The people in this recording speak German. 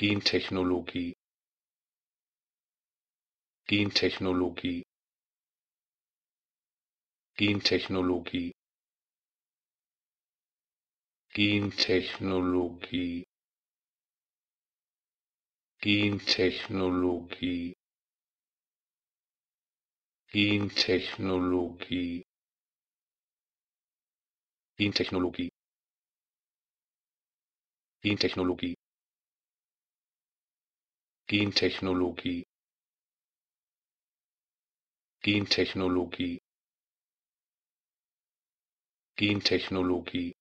gentechnologie gentechnologie gentechnologie gentechnologie gentechnologie gentechnologie gentechnologie gentechnologie gentechnologie gentechnologie gentechnologie